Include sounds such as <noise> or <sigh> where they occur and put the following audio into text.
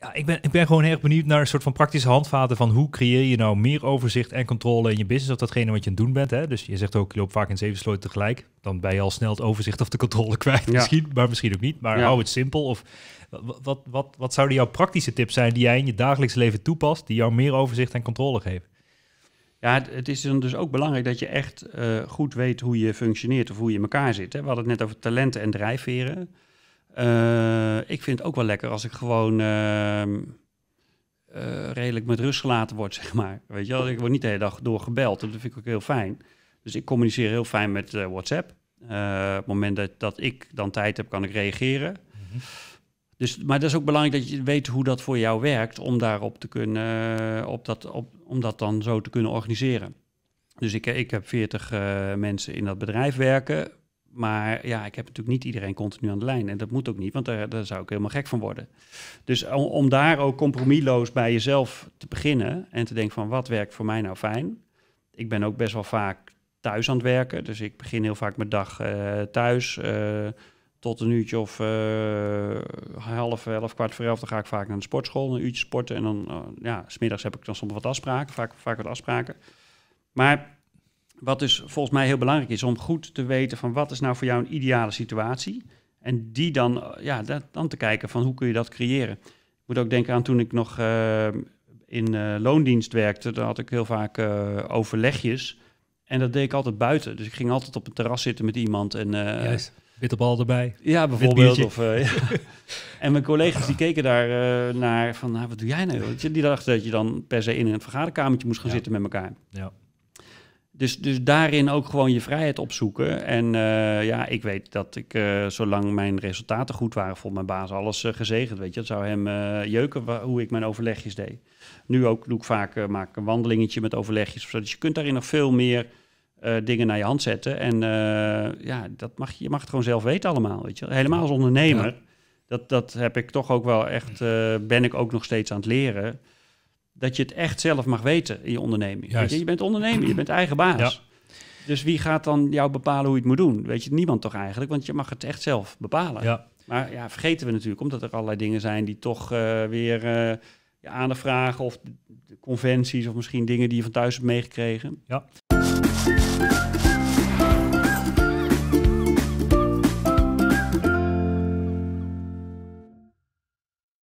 Ja, ik ben, ik ben gewoon erg benieuwd naar een soort van praktische handvaten van hoe creëer je nou meer overzicht en controle in je business of datgene wat je aan het doen bent. Hè? Dus je zegt ook, je loopt vaak in zeven sloten tegelijk. Dan ben je al snel het overzicht of de controle <laughs> kwijt ja. misschien, maar misschien ook niet. Maar hou het simpel. Of wat, wat, wat, wat zouden jouw praktische tips zijn die jij in je dagelijks leven toepast, die jou meer overzicht en controle geven? Ja, het, het is dan dus ook belangrijk dat je echt eh, goed weet hoe je functioneert of hoe je in elkaar zit. Hè? We hadden het net over talenten en drijfveren. Eh, ik vind het ook wel lekker als ik gewoon ehm, eh, redelijk met rust gelaten word, <laughs> zeg maar. Weet je wel, ik word niet de hele dag door gebeld. Dat vind ik ook heel fijn. Dus ik communiceer heel fijn met eh, WhatsApp. op het moment dat, ik dan tijd heb, kan ik reageren. Mhm. Dus, maar dat is ook belangrijk dat je weet hoe dat voor jou werkt, om daarop te kunnen, op dat, op, om dat dan zo te kunnen organiseren. Dus ik, ik heb 40 mensen in dat bedrijf werken maar ja, ik heb natuurlijk niet iedereen continu aan de lijn. En dat moet ook niet, want daar, zou ik helemaal gek van worden. Dus om, daar ook compromisloos bij jezelf te beginnen en te denken van wat werkt voor mij nou fijn. Ik ben ook best wel vaak thuis aan het werken. Dus ik begin heel vaak mijn dag eh, thuis. Eh, tot een uurtje of eh, half elf, kwart voor elf, dan ga ik vaak naar de sportschool, een uurtje sporten. En dan, ja, smiddags heb ik dan soms wat afspraken, vaak, vaak wat afspraken. Maar wat dus volgens mij heel belangrijk is om goed te weten van wat is nou voor jou een ideale situatie. En die dan, eh, ja, dan te kijken van hoe kun je dat creëren. Ik moet ook denken aan toen ik nog eh, in eh, loondienst werkte, Daar had ik heel vaak overlegjes. En dat deed ik altijd buiten. Dus ik ging altijd op een terras zitten met iemand. En, Juist, witte bal erbij. Ja, bijvoorbeeld. Of, ja. <laughs> en mijn collega's die keken daar naar van, nou, wat doe jij nou? Die dachten dat je dan per se in een vergaderkamertje moest gaan zitten met elkaar. Ja. Dus, dus daarin ook gewoon je vrijheid opzoeken. En eh, ja, ik weet dat ik, eh, zolang mijn resultaten goed waren, vond mijn baas alles eh, gezegend. Weet je, dat zou hem jeuken hoe ik mijn overlegjes deed. Nu ook doe ik vaak maak een wandelingetje met overlegjes. Dus je kunt daarin nog veel meer dingen naar je hand zetten. En ja, dat mag, je mag het gewoon zelf weten allemaal. Weet je. Helemaal als ondernemer, dat, dat heb ik toch ook wel echt, ben ik ook nog steeds aan het leren dat je het echt zelf mag weten in je onderneming. Weet je? bent ondernemer, je bent eigen baas. Ja. Dus wie gaat dan jou bepalen hoe je het moet doen? Weet je, niemand toch eigenlijk, want je mag het echt zelf bepalen. Ja. Maar ja, vergeten we natuurlijk, omdat er allerlei dingen zijn die toch eh, weer uh, je vragen, of de, conventies, of misschien dingen die je van thuis hebt meegekregen. Ja.